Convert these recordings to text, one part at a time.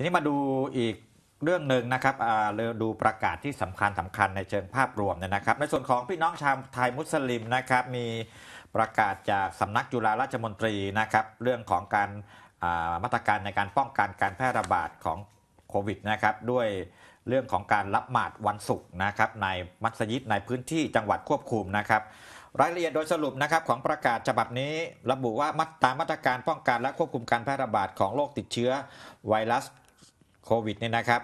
ทีนี้มาดูอีกเรื่องหนึ่งนะครับเรดูประกาศที่สำคัญสำคัญในเชิงภาพรวมเนี่ยนะครับ ในส่วนของพี่น้องชาวไทยมุสลิมนะครับมีประกาศจากสำนักจุฬาราชมนตรีนะครับเรื่องของการมาตรการในการป้องกันการแพร่ระบาด ของโควิดนะครับด้วยเรื่องของการรับหมาดวันศุกร์นะครับในมัสยิดในพื้นที่จังหวัดควบคุมนะครับรายละเอียดโดยสรุปนะครับของประกาศฉบับนี้ ระบุว่าตามมาตรการป้องกันและควบคุมการแพร่ระบาดของโรคติดเชื้อไวรัสโควิดเนี่ยนะครับ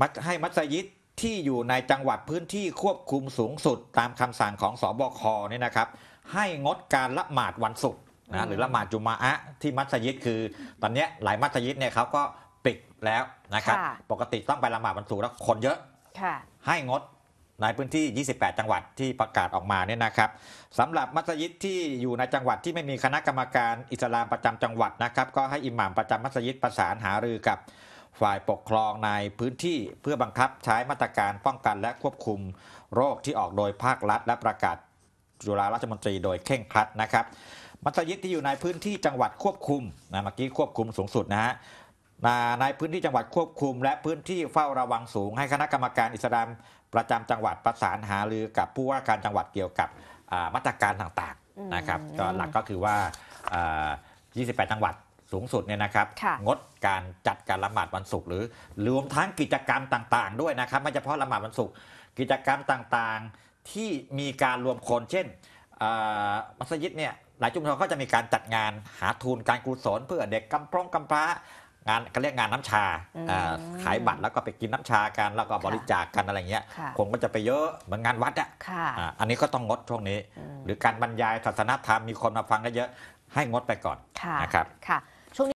มัดให้มัสยิดที่อยู่ในจังหวัดพื้นที่ควบคุมสูงสุดตามคำสั่งของสอบคเนี่ยนะครับ ให้งดการละหมาดวันศุกร์นะหรือละหมาดจุมาอะที่มัสยิดคือ ตอนนี้หลายมัสยิดเนี่ยเขาก็ปิดแล้วนะครับ ปกติต้องไปละหมาดวันศุกร์แล้วคนเยอะให้งดในพื้นที่ 28 จังหวัดที่ประกาศออกมาเนี่ยนะครับสำหรับมัสยิดที่อยู่ในจังหวัดที่ไม่มีคณะกรรมการอิสลามประจำจังหวัดนะครับ ก็ให้อิหม่ามประจำมัสยิดประสานหารือกับฝ่ายปกครองในพื้นที่เพื่อบังคับใช้มาตรการป้องกันและควบคุมโรคที่ออกโดยภาครัฐ และประกาศจุฬาราชมนตรี โดยเข่งครัดนะครับมัสยิดที่อยู่ในพื้นที่จังหวัดควบคุมนะเมื่อกี้ควบคุมสูงสุดนะฮะในพื้นที่จังหวัดควบคุม และพื้นที่เฝ้าระวังสูง ให้คณะกรรมการอิสลามประจำจังหวัดประสานหารือกับผู้ว่าการจังหวัดเกี่ยวกับมาตรการต่างๆนะครับก็หลักก็คือว่า 28 จังหวัดสูงสุดเนี่ยนะครับ งดการจัดการละหมาดวันศุกร์หรือรวมทั้งกิจกรรมต่าง ๆ ด้วยนะครับไม่เฉพาะละหมาดวันศุกร์กิจกรรมต่างๆที่มีการรวมคน เช่นมัสยิดเนี่ยหลายชุมชนก็จะมีการจัดงานหาทุนการกุศลเพื่อเด็กกำพร้องกำพร้า งานก็เรียกงานน้ำชาขายบัตรแล้วก็ไปกินน้ำชากันแล้วก็บริจาคกันอะไรเงี้ยคงก็จะไปเยอะเหมือนงานวัดอ่ะอันนี้ก็ต้องงดช่วงนี้หรือการบรรยายศาสนธรรมมีคนมาฟังก็เยอะให้งดไปก่อนนะครับค่ะ